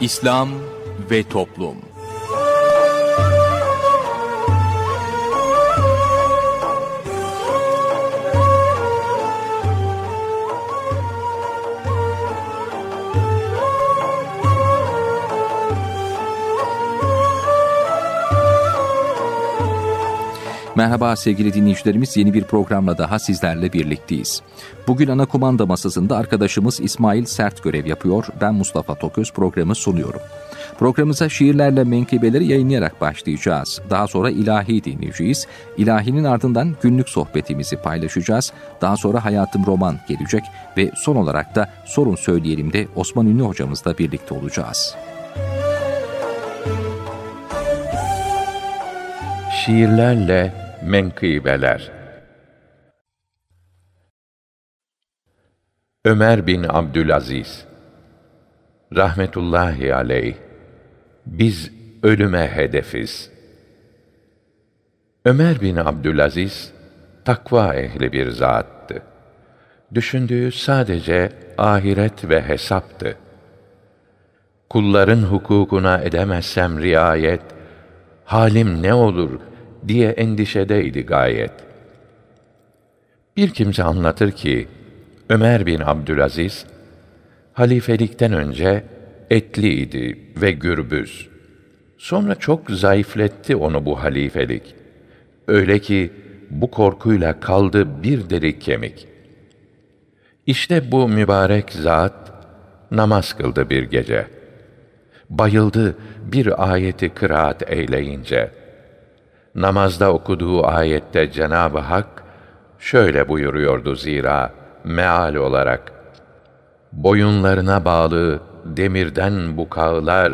İslam ve Toplum Merhaba sevgili dinleyicilerimiz yeni bir programla daha sizlerle birlikteyiz. Bugün ana kumanda masasında arkadaşımız İsmail Sert görev yapıyor. Ben Mustafa Toköz programı sunuyorum. Programımıza şiirlerle menkıbeleri yayınlayarak başlayacağız. Daha sonra ilahi dinleyeceğiz. İlahinin ardından günlük sohbetimizi paylaşacağız. Daha sonra Hayatım Roman gelecek ve son olarak da Sorun Söyleyelim de Osman Ünlü hocamızla birlikte olacağız. Şiirlerle menkıbeler. Ömer bin Abdülaziz rahmetullahi aleyh biz ölüme hedefiz. Ömer bin Abdülaziz takva ehli bir zattı. Düşündüğü sadece ahiret ve hesaptı. Kulların hukukuna edemezsem riayet, halim ne olur?'' diye endişedeydi gayet. Bir kimse anlatır ki Ömer bin Abdülaziz halifelikten önce etliydi ve gürbüz. Sonra çok zayıfletti onu bu halifelik. Öyle ki bu korkuyla kaldı bir deri kemik. İşte bu mübarek zat namaz kıldı bir gece. Bayıldı bir ayeti kıraat eyleyince.'' namazda okuduğu ayette Cenab-ı Hak şöyle buyuruyordu zira meal olarak boyunlarına bağlı demirden bukağılar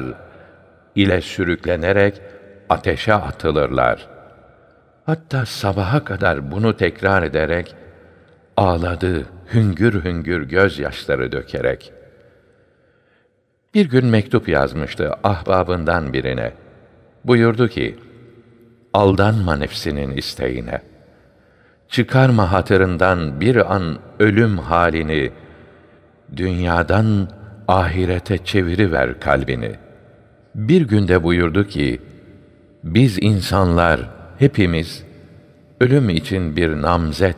ile sürüklenerek ateşe atılırlar. Hatta sabaha kadar bunu tekrar ederek ağladı, hüngür hüngür gözyaşları dökerek. Bir gün mektup yazmıştı ahbabından birine. Buyurdu ki, aldanma nefsinin isteğine. Çıkarma hatırından bir an ölüm halini, dünyadan ahirete çeviriver kalbini. Bir günde buyurdu ki, biz insanlar hepimiz ölüm için bir namzet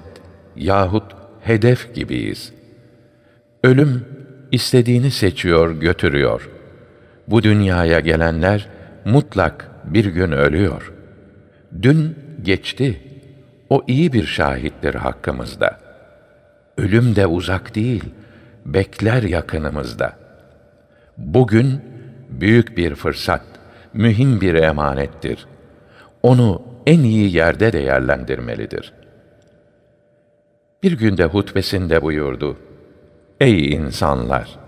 yahut hedef gibiyiz. Ölüm istediğini seçiyor, götürüyor. Bu dünyaya gelenler mutlak bir gün ölüyor.'' Dün geçti. O iyi bir şahittir hakkımızda. Ölüm de uzak değil, bekler yakınımızda. Bugün büyük bir fırsat, mühim bir emanettir. Onu en iyi yerde değerlendirmelidir. Bir günde hutbesinde buyurdu. Ey insanlar!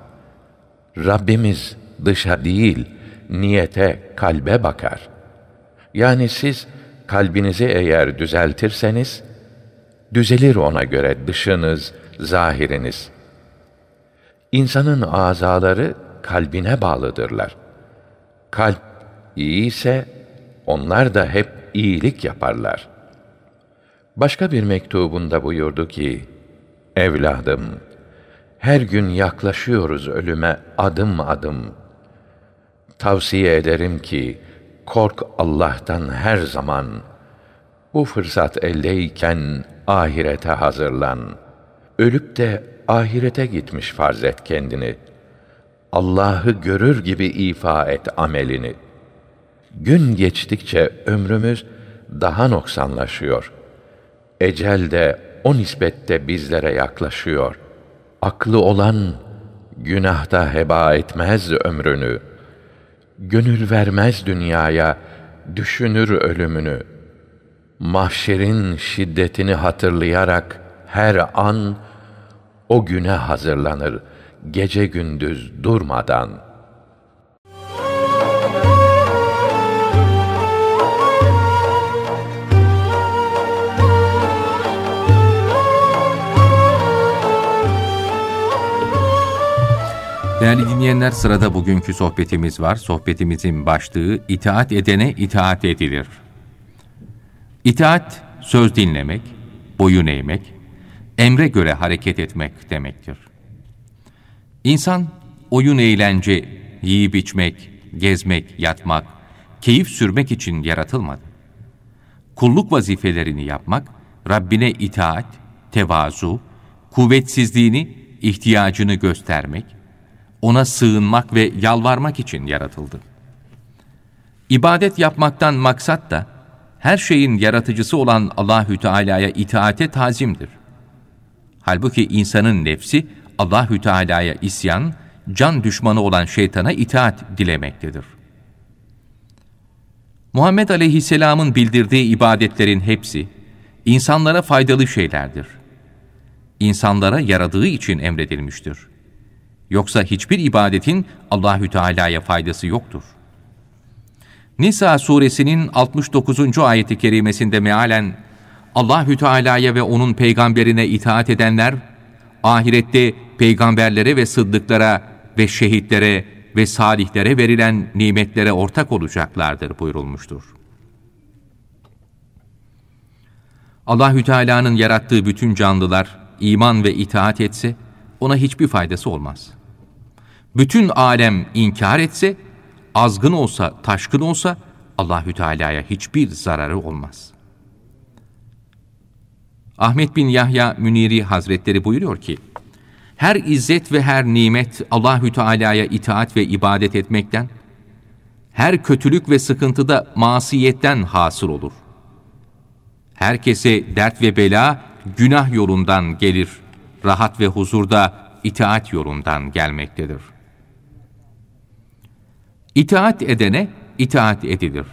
Rabbimiz dışa değil, niyete, kalbe bakar. Yani siz, kalbinizi eğer düzeltirseniz, düzelir ona göre dışınız, zahiriniz. İnsanın azaları kalbine bağlıdırlar. Kalp iyi ise onlar da hep iyilik yaparlar. Başka bir mektubunda buyurdu ki, Evladım, her gün yaklaşıyoruz ölüme adım adım. Tavsiye ederim ki, Kork Allah'tan her zaman. Bu fırsat eldeyken ahirete hazırlan. Ölüp de ahirete gitmiş farz et kendini. Allah'ı görür gibi ifa et amelini. Gün geçtikçe ömrümüz daha noksanlaşıyor. Ecel de o nispette bizlere yaklaşıyor. Aklı olan günahta heba etmez ömrünü.'' Gönül vermez dünyaya, düşünür ölümünü. Mahşerin şiddetini hatırlayarak her an o güne hazırlanır, gece gündüz durmadan.'' Değerli dinleyenler sırada bugünkü sohbetimiz var. Sohbetimizin başlığı itaat edene itaat edilir. İtaat söz dinlemek, boyun eğmek, emre göre hareket etmek demektir. İnsan oyun eğlence, yiyip içmek, gezmek, yatmak, keyif sürmek için yaratılmadı. Kulluk vazifelerini yapmak, Rabbine itaat, tevazu, kuvvetsizliğini, ihtiyacını göstermek, ona sığınmak ve yalvarmak için yaratıldı. İbadet yapmaktan maksat da her şeyin yaratıcısı olan Allahü Teala'ya itaate tazimdir. Halbuki insanın nefsi Allahü Teala'ya isyan, can düşmanı olan şeytana itaat dilemektedir. Muhammed Aleyhisselam'ın bildirdiği ibadetlerin hepsi insanlara faydalı şeylerdir. İnsanlara yaradığı için emredilmiştir. Yoksa hiçbir ibadetin Allahü Teala'ya faydası yoktur. Nisa suresinin 69. ayeti kerimesinde mealen Allahü Teala'ya ve onun peygamberine itaat edenler ahirette peygamberlere ve sıddıklara ve şehitlere ve salihlere verilen nimetlere ortak olacaklardır buyurulmuştur. Allahü Teala'nın yarattığı bütün canlılar iman ve itaat etse ona hiçbir faydası olmaz.'' bütün alem inkar etse, azgın olsa, taşkın olsa Allahü Teala'ya hiçbir zararı olmaz. Ahmet bin Yahya Müniri Hazretleri buyuruyor ki, her izzet ve her nimet Allahü Teala'ya itaat ve ibadet etmekten, her kötülük ve sıkıntıda masiyetten hasıl olur. Herkese dert ve bela günah yolundan gelir, rahat ve huzurda itaat yolundan gelmektedir.'' İtaat edene itaat edilir.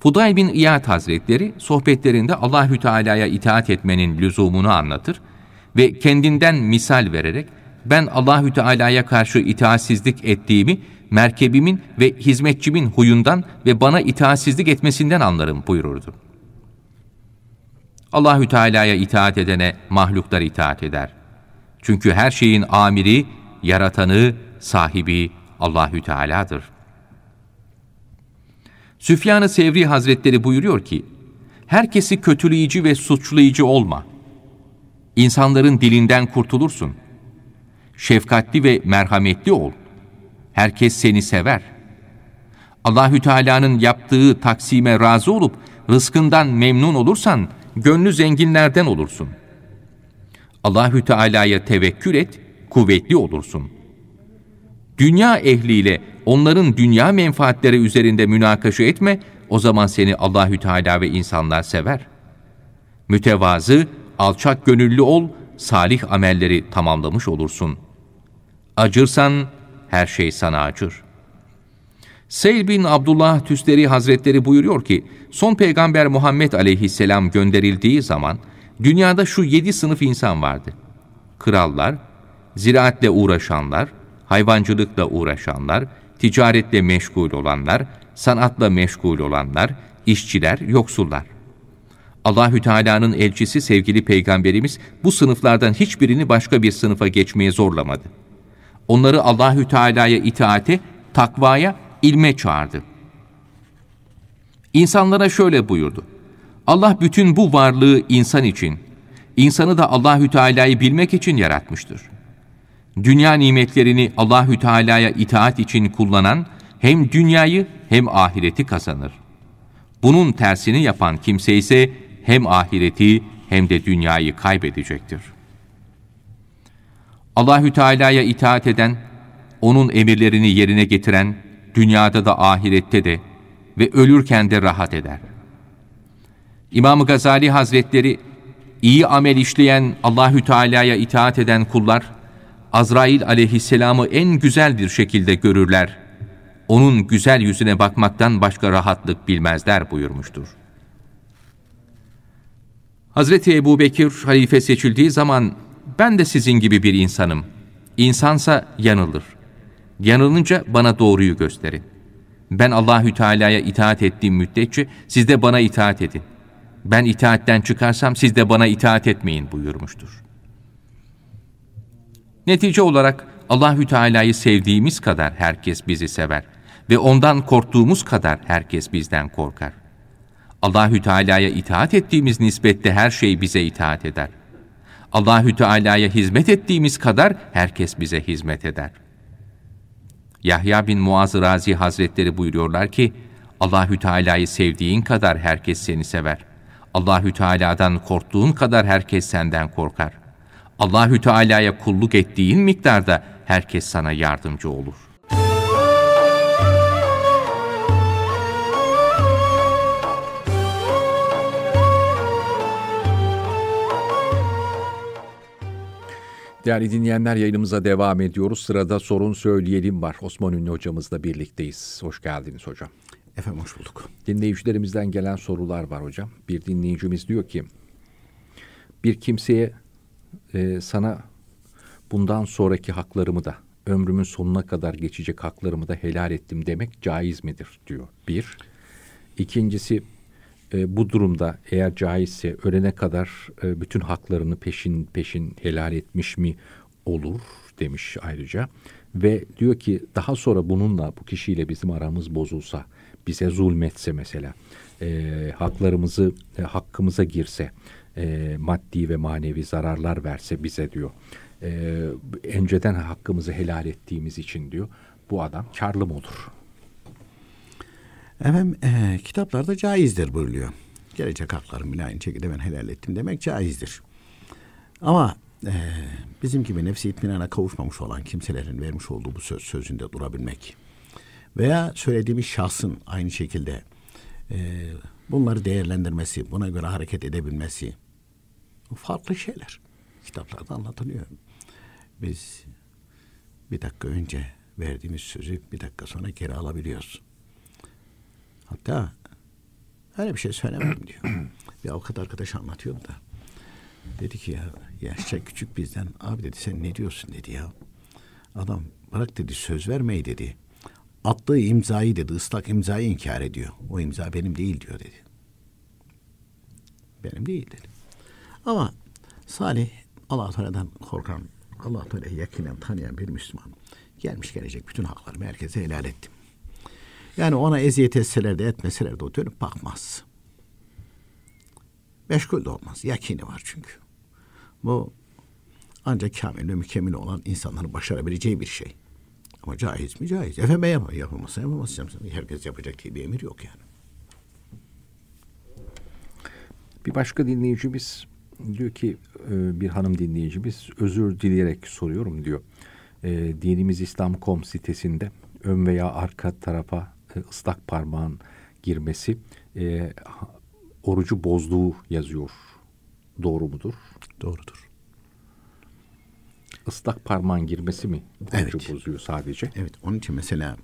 Fuday bin İyad Hazretleri sohbetlerinde Allahü Teala'ya itaat etmenin lüzumunu anlatır ve kendinden misal vererek ben Allahü Teala'ya karşı itaatsizlik ettiğimi merkebimin ve hizmetçimin huyundan ve bana itaatsizlik etmesinden anlarım buyururdu. Allahü Teala'ya itaat edene mahluklar itaat eder. Çünkü her şeyin amiri, yaratanı, sahibi Allahü Teala'dır. Süfyan-ı Sevri Hazretleri buyuruyor ki, herkesi kötüleyici ve suçlayıcı olma. İnsanların dilinden kurtulursun. Şefkatli ve merhametli ol. Herkes seni sever. Allahü Teala'nın yaptığı taksime razı olup rızkından memnun olursan gönlü zenginlerden olursun. Allahü Teala'ya tevekkül et, kuvvetli olursun. Dünya ehliyle onların dünya menfaatleri üzerinde münakaşa etme, o zaman seni Allahü Teala ve insanlar sever. Mütevazı, alçak gönüllü ol, salih amelleri tamamlamış olursun. Acırsan her şey sana acır. Seyl bin Abdullah Tüsteri Hazretleri buyuruyor ki, son peygamber Muhammed aleyhisselam gönderildiği zaman, dünyada şu yedi sınıf insan vardı. Krallar, ziraatle uğraşanlar, hayvancılıkla uğraşanlar, ticaretle meşgul olanlar, sanatla meşgul olanlar, işçiler, yoksullar. Allahü Teala'nın elçisi sevgili peygamberimiz bu sınıflardan hiçbirini başka bir sınıfa geçmeye zorlamadı. Onları Allahü Teala'ya itaate, takvaya, ilme çağırdı. İnsanlara şöyle buyurdu. Allah bütün bu varlığı insan için, insanı da Allahü Teala'yı bilmek için yaratmıştır dünya nimetlerini Allahü Teala'ya itaat için kullanan hem dünyayı hem ahireti kazanır. Bunun tersini yapan kimse ise hem ahireti hem de dünyayı kaybedecektir. Allahü Teala'ya itaat eden, onun emirlerini yerine getiren dünyada da ahirette de ve ölürken de rahat eder. İmam Gazali Hazretleri iyi amel işleyen Allahü Teala'ya itaat eden kullar Azrail aleyhisselamı en güzel bir şekilde görürler. Onun güzel yüzüne bakmaktan başka rahatlık bilmezler buyurmuştur. Hazreti Ebu Bekir halife seçildiği zaman ben de sizin gibi bir insanım. İnsansa yanılır. Yanılınca bana doğruyu gösterin. Ben Allahü Teala'ya itaat ettiğim müddetçe siz de bana itaat edin. Ben itaatten çıkarsam siz de bana itaat etmeyin buyurmuştur.'' Netice olarak Allahü Teala'yı sevdiğimiz kadar herkes bizi sever ve ondan korktuğumuz kadar herkes bizden korkar. Allahü Teala'ya itaat ettiğimiz nisbette her şey bize itaat eder. Allahü Teala'ya hizmet ettiğimiz kadar herkes bize hizmet eder. Yahya bin Muaz Razi Hazretleri buyuruyorlar ki Allahü Teala'yı sevdiğin kadar herkes seni sever. Allahü Teala'dan korktuğun kadar herkes senden korkar. Allahü Teala'ya kulluk ettiğin miktarda herkes sana yardımcı olur. Değerli dinleyenler yayınımıza devam ediyoruz. Sırada sorun söyleyelim var. Osman Ünlü hocamızla birlikteyiz. Hoş geldiniz hocam. Efendim hoş bulduk. Dinleyicilerimizden gelen sorular var hocam. Bir dinleyicimiz diyor ki bir kimseye e, sana bundan sonraki haklarımı da ömrümün sonuna kadar geçecek haklarımı da helal ettim demek caiz midir diyor. Bir. İkincisi e, bu durumda eğer caizse ölene kadar e, bütün haklarını peşin peşin helal etmiş mi olur demiş ayrıca. Ve diyor ki daha sonra bununla bu kişiyle bizim aramız bozulsa, bize zulmetse mesela, e, haklarımızı, e, hakkımıza girse, e, maddi ve manevi zararlar verse bize diyor. E, önceden hakkımızı helal ettiğimiz için diyor. Bu adam karlı mı olur? Efendim e, kitaplarda caizdir buyuruyor. Gelecek haklarım bile aynı şekilde ben helal ettim demek caizdir. Ama e, bizim gibi nefsi itminana kavuşmamış olan kimselerin vermiş olduğu bu söz sözünde durabilmek veya söylediğimiz şahsın aynı şekilde e, bunları değerlendirmesi, buna göre hareket edebilmesi, Farklı şeyler. Kitaplarda anlatılıyor. Biz bir dakika önce verdiğimiz sözü bir dakika sonra geri alabiliyoruz. Hatta öyle bir şey söylemem diyor. bir avukat arkadaş anlatıyordu da. Dedi ki ya yaşça küçük bizden abi dedi sen ne diyorsun dedi ya. Adam bırak dedi söz vermeyi dedi. Attığı imzayı dedi ıslak imzayı inkar ediyor. O imza benim değil diyor dedi. Benim değil dedi. Ama salih Allah Teala'dan korkan, Allah Teala'yı yakinen tanıyan bir Müslüman gelmiş gelecek bütün haklarımı herkese helal ettim. Yani ona eziyet etseler de etmeseler de o dönüp bakmaz. Meşgul de olmaz. Yakini var çünkü. Bu ancak kamil ve mükemmel olan insanların başarabileceği bir şey. Ama caiz mi? Caiz. Efendim ben yapamam. Yapamazsan yapamazsın. Herkes yapacak diye bir emir yok yani. Bir başka dinleyicimiz diyor ki e, bir hanım dinleyicimiz özür dileyerek soruyorum diyor. E, dinimiz İslam.com sitesinde ön veya arka tarafa e, ıslak parmağın girmesi e, orucu bozduğu yazıyor. Doğru mudur? Doğrudur. Islak parmağın girmesi mi orucu evet. bozuyor sadece? Evet. Onun için mesela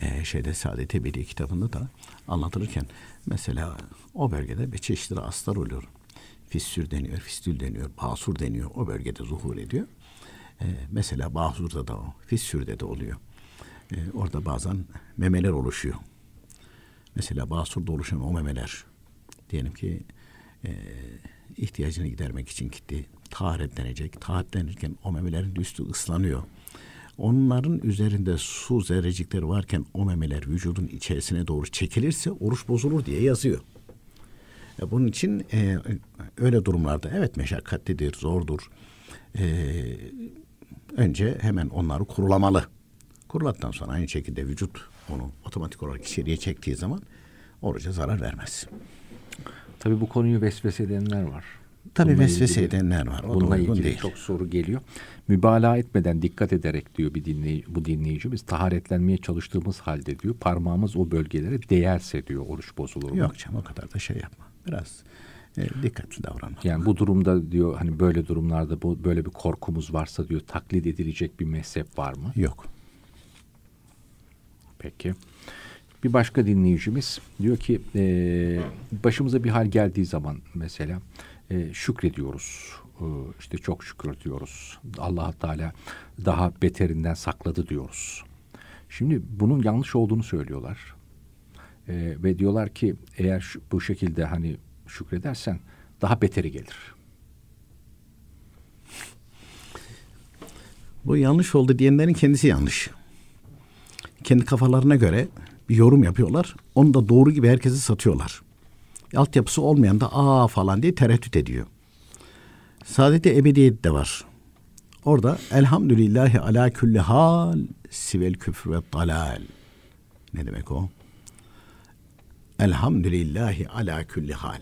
e, şeyde Saadet Ebedi kitabında da anlatılırken mesela o bölgede bir çeşitli astar oluyor fissür deniyor, fistül deniyor, basur deniyor. O bölgede zuhur ediyor. E, mesela basurda da o, fissürde de oluyor. E, orada bazen memeler oluşuyor. Mesela basurda oluşan o memeler diyelim ki e, ihtiyacını gidermek için gitti. Taharetlenecek. Taharetlenirken o memelerin üstü ıslanıyor. Onların üzerinde su zerrecikleri varken o memeler vücudun içerisine doğru çekilirse oruç bozulur diye yazıyor. E, bunun için e, öyle durumlarda evet meşakkatlidir, zordur. E, önce hemen onları kurulamalı. Kurulattan sonra aynı şekilde vücut onu otomatik olarak içeriye çektiği zaman oruca zarar vermez. Tabii bu konuyu vesvese edenler var. Tabii bununla vesvese ilgili, edenler var. O bununla ilgili değil. çok soru geliyor. Mübalağa etmeden dikkat ederek diyor bir dinleyici, bu dinleyici biz taharetlenmeye çalıştığımız halde diyor parmağımız o bölgelere değerse diyor oruç bozulur. Mu? Yok canım o kadar da şey yapma biraz e, dikkatli davranmak. Yani bu durumda diyor hani böyle durumlarda bu böyle bir korkumuz varsa diyor taklit edilecek bir mezhep var mı? Yok. Peki. Bir başka dinleyicimiz diyor ki e, başımıza bir hal geldiği zaman mesela e, şükrediyoruz. E, işte çok şükür diyoruz. allah Teala daha beterinden sakladı diyoruz. Şimdi bunun yanlış olduğunu söylüyorlar. E, ve diyorlar ki eğer şu, bu şekilde hani şükredersen daha beteri gelir. Bu yanlış oldu diyenlerin kendisi yanlış. Kendi kafalarına göre bir yorum yapıyorlar. Onu da doğru gibi herkese satıyorlar. Altyapısı olmayan da aa falan diye tereddüt ediyor. Saadeti ebediyet de var. Orada elhamdülillahi ala külli hal sivel küfür ve dalal. Ne demek o? Elhamdülillahi ala kulli hal.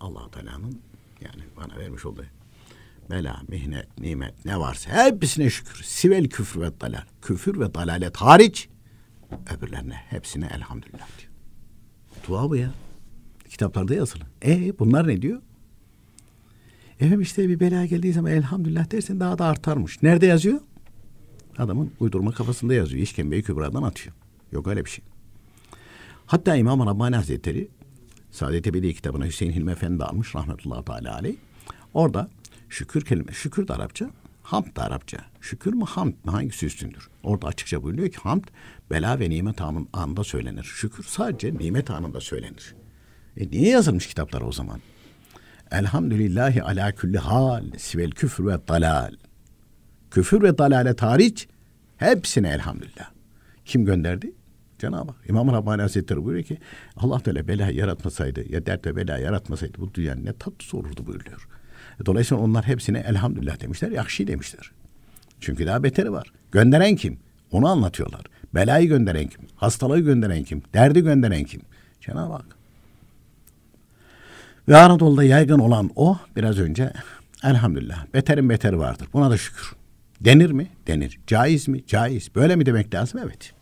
allah Teala'nın yani bana vermiş olduğu bela, mihnet, nimet ne varsa hepsine şükür. Sivel küfür ve dalal. Küfür ve dalalet hariç öbürlerine hepsine elhamdülillah diyor. Dua bu ya. Kitaplarda yazılı. E bunlar ne diyor? Efendim işte bir bela geldiği zaman elhamdülillah dersin daha da artarmış. Nerede yazıyor? Adamın uydurma kafasında yazıyor. İşkembeyi kübradan atıyor. Yok öyle bir şey. Hatta İmam Rabbani Hazretleri Saadet Ebedi kitabına Hüseyin Hilmi Efendi almış rahmetullahi teala aleyh. Orada şükür kelime, şükür de Arapça, hamd da Arapça. Şükür mü hamd mı hangisi üstündür? Orada açıkça buyuruyor ki hamd bela ve nimet anında söylenir. Şükür sadece nimet anında söylenir. E niye yazılmış kitaplar o zaman? Elhamdülillahi ala külli hal sivel küfür ve dalal. Küfür ve dalalet hariç hepsine elhamdülillah. Kim gönderdi? Cenab-ı Hak İmam Rabbani Hazretleri buyuruyor ki Allah Teala bela yaratmasaydı ya dert ve bela yaratmasaydı bu dünya ne tatlısı olurdu buyuruyor. E, dolayısıyla onlar hepsine elhamdülillah demişler, yakşi demişler. Çünkü daha beteri var. Gönderen kim? Onu anlatıyorlar. Belayı gönderen kim? Hastalığı gönderen kim? Derdi gönderen kim? Cenab-ı Hak. Ve Anadolu'da yaygın olan o biraz önce elhamdülillah beterin beteri vardır. Buna da şükür. Denir mi? Denir. Caiz mi? Caiz. Böyle mi demek lazım? Evet.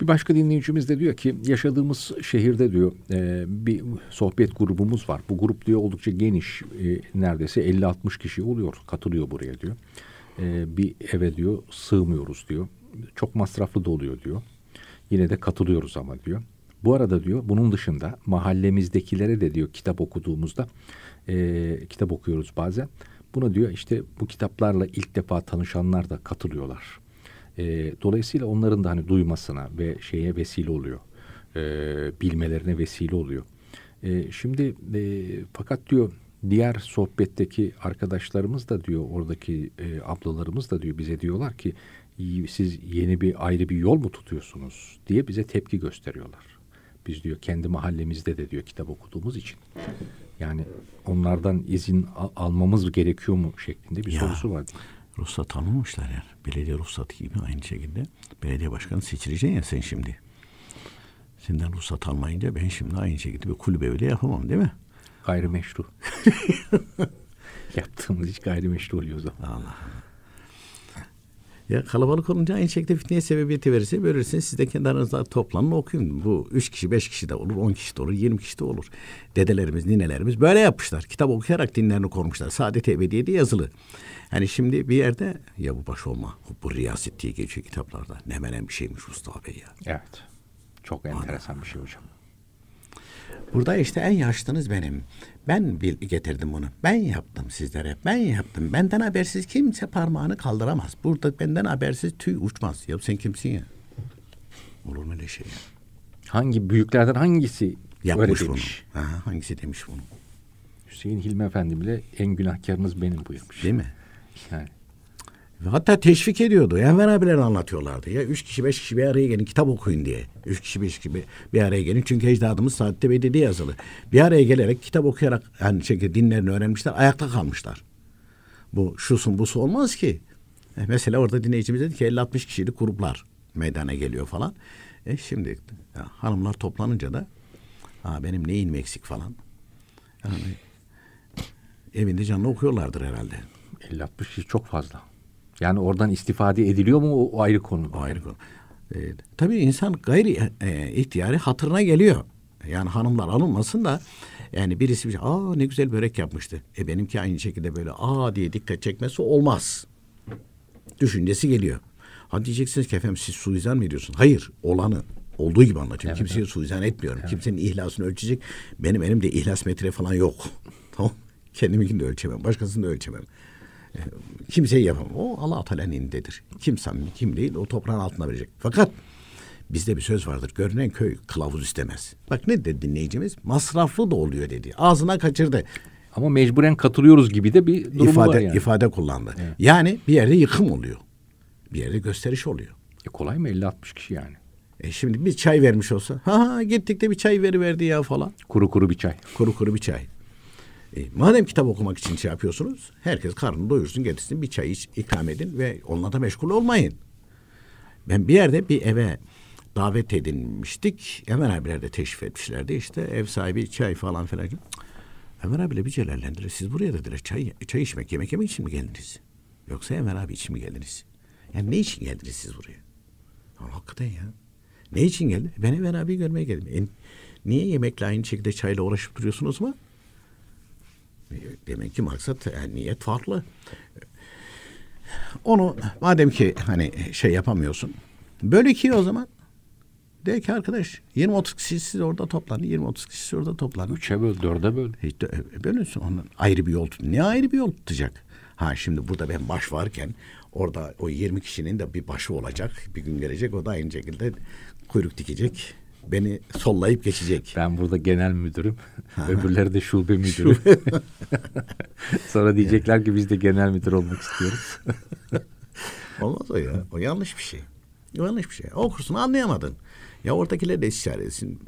Bir başka dinleyicimiz de diyor ki yaşadığımız şehirde diyor e, bir sohbet grubumuz var. Bu grup diyor oldukça geniş. E, neredeyse 50-60 kişi oluyor. Katılıyor buraya diyor. E, bir eve diyor sığmıyoruz diyor. Çok masraflı da oluyor diyor. Yine de katılıyoruz ama diyor. Bu arada diyor bunun dışında mahallemizdekilere de diyor kitap okuduğumuzda e, kitap okuyoruz bazen. Buna diyor işte bu kitaplarla ilk defa tanışanlar da katılıyorlar. E, dolayısıyla onların da hani duymasına ve şeye vesile oluyor. E, bilmelerine vesile oluyor. E, şimdi e, fakat diyor diğer sohbetteki arkadaşlarımız da diyor oradaki e, ablalarımız da diyor bize diyorlar ki siz yeni bir ayrı bir yol mu tutuyorsunuz diye bize tepki gösteriyorlar. Biz diyor kendi mahallemizde de diyor kitap okuduğumuz için. Yani onlardan izin almamız gerekiyor mu şeklinde bir ya. sorusu var. Diye ruhsat almamışlar yani. Belediye ruhsatı gibi aynı şekilde belediye başkanı seçileceksin ya sen şimdi. Senden ruhsat almayınca ben şimdi aynı şekilde bir kulübe bile yapamam değil mi? Gayrimeşru. Yaptığımız hiç gayrimeşru oluyor o zaman. Allah Allah. Ya kalabalık olunca aynı şekilde fitneye sebebiyeti verirse bölürsünüz. Siz de kendi aranızda toplanın okuyun. Bu üç kişi, beş kişi de olur, on kişi de olur, yirmi kişi de olur. Dedelerimiz, ninelerimiz böyle yapmışlar. Kitap okuyarak dinlerini korumuşlar. Saadet Ebediye diye yazılı. Hani şimdi bir yerde ya bu baş olma, bu riyaset diye geçiyor kitaplarda. Ne menen bir şeymiş Mustafa Bey ya. Evet. Çok enteresan Ana. bir şey hocam. Burada işte en yaşlınız benim. Ben bil getirdim bunu. Ben yaptım sizlere. Ben yaptım. Benden habersiz kimse parmağını kaldıramaz. Burada benden habersiz tüy uçmaz. Ya sen kimsin ya? Olur mu öyle şey ya? Hangi büyüklerden hangisi Yapmış öyle demiş? bunu. Ha, hangisi demiş bunu? Hüseyin Hilmi Efendi bile en günahkarınız benim buyurmuş. Değil mi? Yani. Hatta teşvik ediyordu. Enver abiler anlatıyorlardı. Ya üç kişi beş kişi bir araya gelin kitap okuyun diye. Üç kişi beş kişi bir, araya gelin. Çünkü ecdadımız saatte bedeli yazılı. Bir araya gelerek kitap okuyarak yani çünkü şey, dinlerini öğrenmişler. Ayakta kalmışlar. Bu şusun busu olmaz ki. E, mesela orada dinleyicimiz dedi ki 50-60 kişilik gruplar meydana geliyor falan. E şimdi ya, hanımlar toplanınca da ha, benim neyim eksik falan. Yani, evinde canlı okuyorlardır herhalde. 50-60 kişi çok fazla. Yani oradan istifade ediliyor mu o, o ayrı konu. O ayrı konu. E, tabii insan gayri e, ihtiyari hatırına geliyor. Yani hanımlar alınmasın da yani birisi bir şey, aa ne güzel börek yapmıştı. E benimki aynı şekilde böyle aa diye dikkat çekmesi olmaz. Düşüncesi geliyor. Ha diyeceksiniz ki efendim siz suizan mı ediyorsun? Hayır olanı olduğu gibi anlatıyorum. Evet, Kimseye evet. suizan etmiyorum. Evet. Kimsenin ihlasını ölçecek. Benim elimde ihlas metre falan yok. Tamam. Kendiminkini de ölçemem. Başkasını da ölçemem kimseyi yapamam. O Allah Teala'nın elindedir. Kim samimi kim değil o toprağın altına verecek. Fakat bizde bir söz vardır. Görünen köy kılavuz istemez. Bak ne dedi dinleyicimiz? Masraflı da oluyor dedi. Ağzına kaçırdı. Ama mecburen katılıyoruz gibi de bir durum ifade, var yani. İfade kullandı. Evet. Yani bir yerde yıkım oluyor. Bir yerde gösteriş oluyor. E kolay mı 50-60 kişi yani? E şimdi bir çay vermiş olsa. Ha ha gittik de bir çay veriverdi ya falan. Kuru kuru bir çay. Kuru kuru bir çay. E, madem kitap okumak için şey yapıyorsunuz, herkes karnını doyursun, getirsin, bir çay iç, ikram edin ve onunla da meşgul olmayın. Ben bir yerde bir eve davet edilmiştik. Emre abiler de teşrif etmişlerdi. İşte ev sahibi çay falan filan. Emre abiyle bir celallendiler. Siz buraya dediler çay, çay içmek, yemek yemek için mi geldiniz? Yoksa Emre abi için mi geldiniz? Yani ne için geldiniz siz buraya? Ya, hakikaten ya. Ne için geldi? Ben Emre abi görmeye geldim. E, niye yemekle aynı şekilde çayla uğraşıp duruyorsunuz mu? Demek ki maksat yani e, niyet farklı. Onu madem ki hani şey yapamıyorsun. böyle ki o zaman. De ki arkadaş 20-30 kişi siz orada toplanın. 20-30 kişi siz orada toplanın. Üçe böl, dörde böl. Hiç e, e, bölünsün. Onun ayrı bir yol tut. Ne ayrı bir yol tutacak? Ha şimdi burada ben baş varken orada o 20 kişinin de bir başı olacak. Bir gün gelecek o da aynı şekilde kuyruk dikecek beni sollayıp geçecek. Ben burada genel müdürüm. Öbürleri de şube müdürü. Sonra diyecekler ki biz de genel müdür olmak istiyoruz. Olmaz o ya. O yanlış bir şey. Yanlış bir şey. O kursunu anlayamadın. Ya oradakileri de istişare etsin.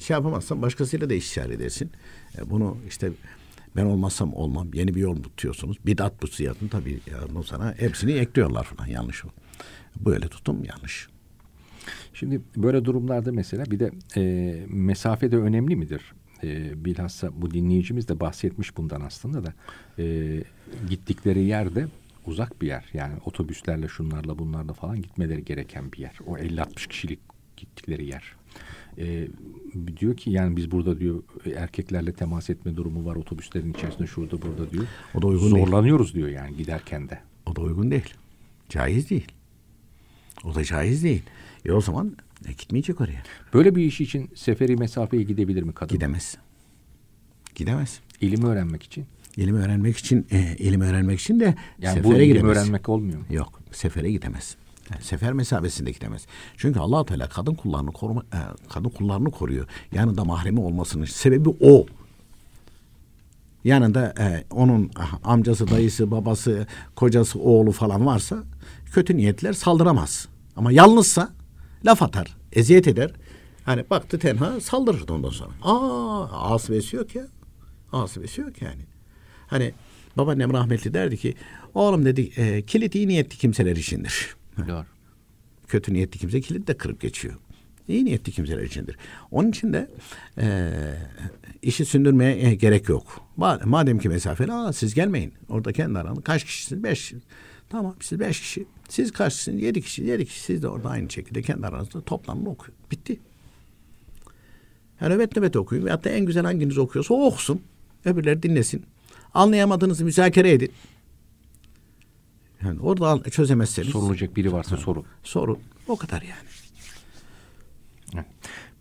Şey yapamazsan başkasıyla da istişare edersin. E, bunu işte ben olmazsam olmam. Yeni bir yol tutuyorsunuz. Bidat bu siyatın tabii yardım sana hepsini ekliyorlar falan. Yanlış o. Böyle tutum yanlış. Şimdi böyle durumlarda mesela bir de e, mesafe de önemli midir? E, bilhassa bu dinleyicimiz de bahsetmiş bundan aslında da e, gittikleri yerde uzak bir yer. Yani otobüslerle şunlarla bunlarla falan gitmeleri gereken bir yer. O 50-60 kişilik gittikleri yer. E, diyor ki yani biz burada diyor erkeklerle temas etme durumu var otobüslerin içerisinde şurada burada diyor. O da uygun Zorlanıyoruz değil. diyor yani giderken de. O da uygun değil. Caiz değil. O da caiz değil. E o zaman e, gitmeyecek oraya. Böyle bir iş için seferi mesafeye gidebilir mi kadın? Gidemez. Gidemez. İlimi öğrenmek için. İlimi öğrenmek için, e, ilimi öğrenmek için de yani sefere bu ilim gidemez. öğrenmek olmuyor mu? Yok, sefere gidemez. Yani sefer mesafesinde gidemez. Çünkü Allah Teala kadın kullarını koruma, e, kadın kullarını koruyor. Yanında mahremi olmasının sebebi o. Yanında e, onun e, amcası, dayısı, babası, kocası, oğlu falan varsa kötü niyetler saldıramaz. Ama yalnızsa laf atar, eziyet eder. Hani baktı tenha saldırırdı ondan sonra. Aa asibesi ki, ya. Asibesi yok yani. Hani babaannem rahmetli derdi ki oğlum dedi e, kilit iyi niyetli kimseler içindir. Doğru. Hani kötü niyetli kimse kilit de kırıp geçiyor. İyi niyetli kimseler içindir. Onun için de e, işi sündürmeye e, gerek yok. Madem ki mesafeli, aa siz gelmeyin. Orada kendi aranı. kaç kişisin? Beş. Tamam siz beş kişi. Siz kaçsınız? Yedi kişi. Yedi kişi. Siz de orada aynı şekilde kendi aranızda toplamını okuyun. Bitti. Yani nöbet nöbet okuyun. Hatta en güzel hanginiz okuyorsa o okusun. Öbürleri dinlesin. Anlayamadığınızı müzakere edin. Yani orada çözemezseniz. Sorulacak biri varsa yani, soru. Soru. O kadar yani.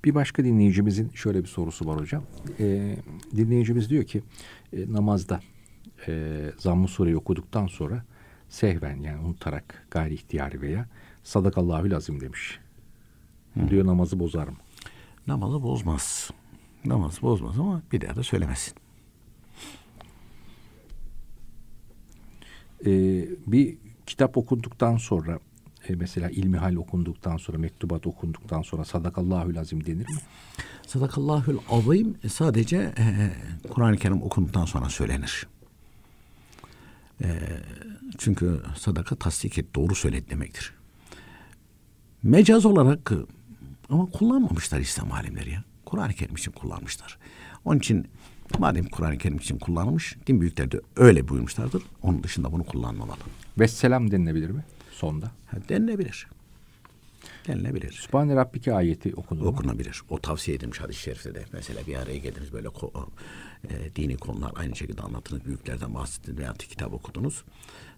Bir başka dinleyicimizin şöyle bir sorusu var hocam. Ee, dinleyicimiz diyor ki e, namazda e, zamm sureyi okuduktan sonra sehven yani unutarak gayri ihtiyari veya sadakallahu lazım demiş. Hı. Diyor namazı bozar mı? Namazı bozmaz. Namazı bozmaz ama bir daha da söylemesin. Ee, bir kitap okunduktan sonra e, mesela ilmihal okunduktan sonra mektubat okunduktan sonra sadakallahül azim denir mi? Sadakallahül azim sadece e, e, Kur'an-ı Kerim okunduktan sonra söylenir. E, çünkü sadaka tasdik et, doğru söyledi demektir. Mecaz olarak ama kullanmamışlar İslam alimleri ya. Kur'an-ı Kerim için kullanmışlar. Onun için madem Kur'an-ı Kerim için kullanılmış, din büyükleri de öyle buyurmuşlardır. Onun dışında bunu kullanmamalı. Vesselam denilebilir mi sonda? Ha, denilebilir denilebilir. Sübhane Rabbike ayeti okunur Okunabilir. O tavsiye edilmiş hadis-i şerifte de. Mesela bir araya geldiniz böyle ko- e, dini konular aynı şekilde anlattınız. Büyüklerden bahsettiniz veya kitap okudunuz.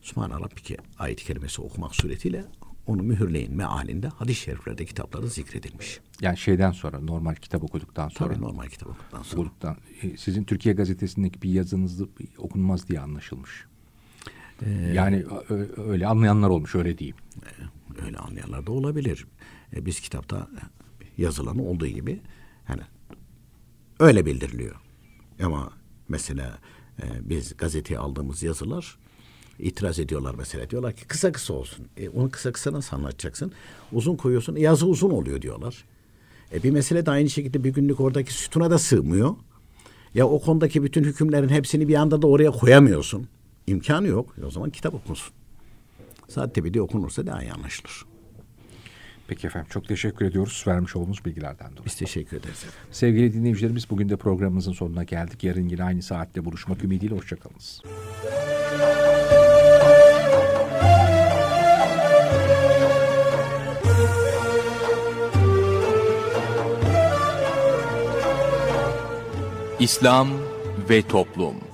Sübhane Rabbike ayeti kelimesi okumak suretiyle onu mühürleyin mealinde hadis-i şeriflerde kitaplarda zikredilmiş. Yani şeyden sonra normal kitap okuduktan sonra. Tabii normal kitap okuduktan sonra. Okuduktan, e, sizin Türkiye gazetesindeki bir yazınız okunmaz diye anlaşılmış. Ee, yani öyle anlayanlar olmuş öyle diyeyim. E, öyle anlayanlar da olabilir. E, biz kitapta yazılan olduğu gibi hani öyle bildiriliyor. Ama mesela e, biz gazeteye aldığımız yazılar itiraz ediyorlar mesela. Diyorlar ki kısa kısa olsun. E, onu kısa kısa nasıl anlatacaksın? Uzun koyuyorsun. yazı uzun oluyor diyorlar. E, bir mesele de aynı şekilde bir günlük oradaki sütuna da sığmıyor. Ya o konudaki bütün hükümlerin hepsini bir anda da oraya koyamıyorsun. İmkanı yok. o zaman kitap okunsun. Saattepe'de okunursa daha iyi anlaşılır. Peki efendim çok teşekkür ediyoruz vermiş olduğunuz bilgilerden dolayı. Biz teşekkür ederiz efendim. Sevgili dinleyicilerimiz bugün de programımızın sonuna geldik. Yarın yine aynı saatte buluşmak ümidiyle hoşçakalınız. İslam ve Toplum